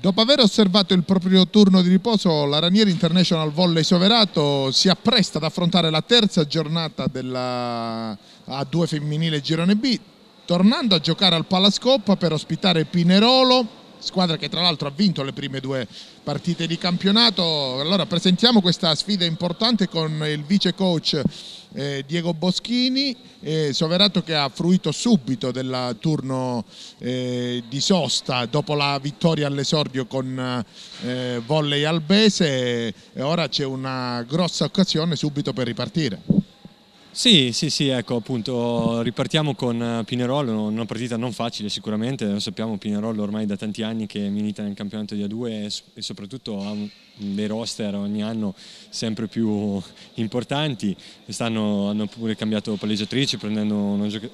Dopo aver osservato il proprio turno di riposo, la Ranieri International Volley Soverato si appresta ad affrontare la terza giornata della A2 femminile Girone B, tornando a giocare al Palascoppa per ospitare Pinerolo squadra che tra l'altro ha vinto le prime due partite di campionato. Allora presentiamo questa sfida importante con il vice coach eh, Diego Boschini, eh, Soverato che ha fruito subito del turno eh, di sosta dopo la vittoria all'esordio con eh, volley albese e ora c'è una grossa occasione subito per ripartire. Sì, sì, sì, ecco appunto ripartiamo con eh, Pinerolo, una partita non facile sicuramente, lo sappiamo Pinerolo ormai da tanti anni che milita nel campionato di A2 e soprattutto ha dei roster ogni anno sempre più importanti, quest'anno hanno pure cambiato palleggiatrice prendendo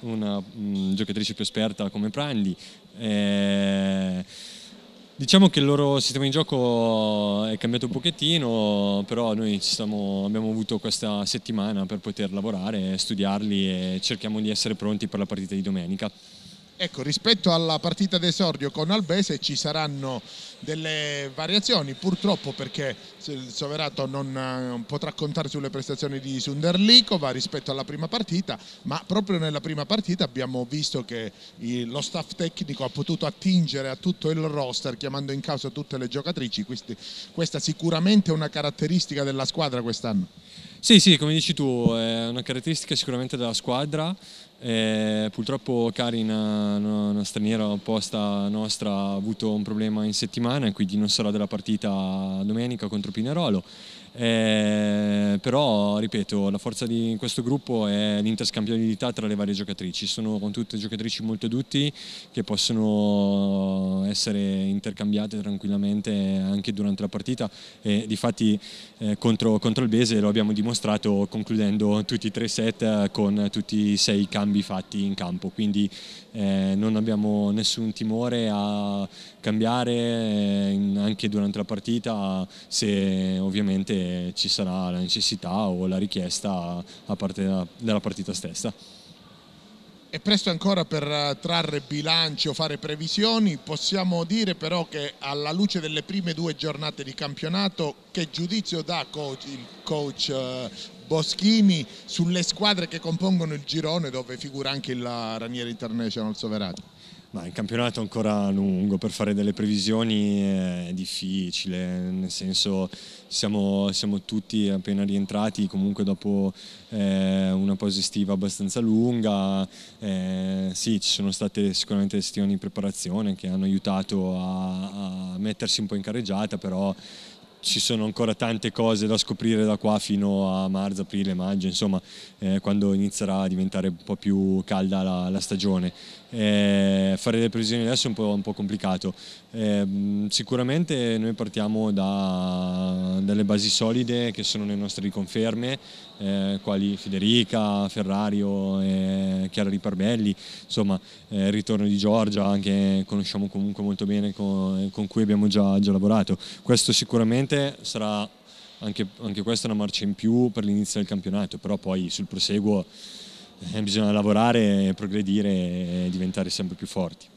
una, mm, giocatrice più esperta come Prandi. E eh, Diciamo che il loro sistema di gioco è cambiato un pochettino, però noi stiamo, abbiamo avuto questa settimana per poter lavorare, studiarli e cerchiamo di essere pronti per la partita di domenica. Ecco, rispetto alla partita d'esordio con Albese ci saranno delle variazioni, purtroppo perché il Soverato non, eh, potrà contare sulle prestazioni di Sunderlikova rispetto alla prima partita, ma proprio nella prima partita abbiamo visto che lo staff tecnico ha potuto attingere a tutto il roster chiamando in causa tutte le giocatrici, questa sicuramente è una caratteristica della squadra quest'anno. Sì, sì, come dici tu, è una caratteristica sicuramente della squadra. Eh, purtroppo Karin, una straniera opposta nostra, ha avuto un problema in settimana quindi non sarà della partita domenica contro Pinerolo. Eh, però, ripeto, la forza di questo gruppo è l'interscambiabilità tra le varie giocatrici. Sono con tutte giocatrici molto dutti che possono essere intercambiate tranquillamente anche durante la partita e difatti eh, contro, contro il Bese lo abbiamo dimostrato concludendo tutti i tre set eh, con tutti i sei cambi fatti in campo, quindi eh, non abbiamo nessun timore a cambiare eh, anche durante la partita se ovviamente ci sarà la necessità o la richiesta a parte della partita stessa. È presto ancora per eh, trarre bilanci o fare previsioni, possiamo dire però che alla luce delle prime due giornate di campionato che giudizio dà coach, il coach eh, Boschini sulle squadre che compongono il girone dove figura anche la eh, Ranieri International Soverato? Ma il campionato è ancora lungo, per fare delle previsioni è difficile, nel senso siamo, siamo tutti appena rientrati comunque dopo eh, una pausa estiva abbastanza lunga, eh, sì ci sono state sicuramente settimane di preparazione che hanno aiutato a, a mettersi un po' in carreggiata, però ci sono ancora tante cose da scoprire da qua fino a marzo, aprile, maggio, insomma, eh, quando inizierà a diventare un po' più calda la, la stagione. Eh, fare le previsioni adesso è un po', un po complicato. Eh, sicuramente noi partiamo da, dalle basi solide che sono le nostre riconferme, eh, quali Federica, Ferrario, eh, Chiara Riparbelli, insomma eh, il ritorno di Giorgia che conosciamo comunque molto bene con, con cui abbiamo già, già lavorato. Questo sicuramente sarà anche, anche, questa una marcia in più per l'inizio del campionato, però poi sul proseguo eh, bisogna lavorare, progredire e diventare sempre più forti.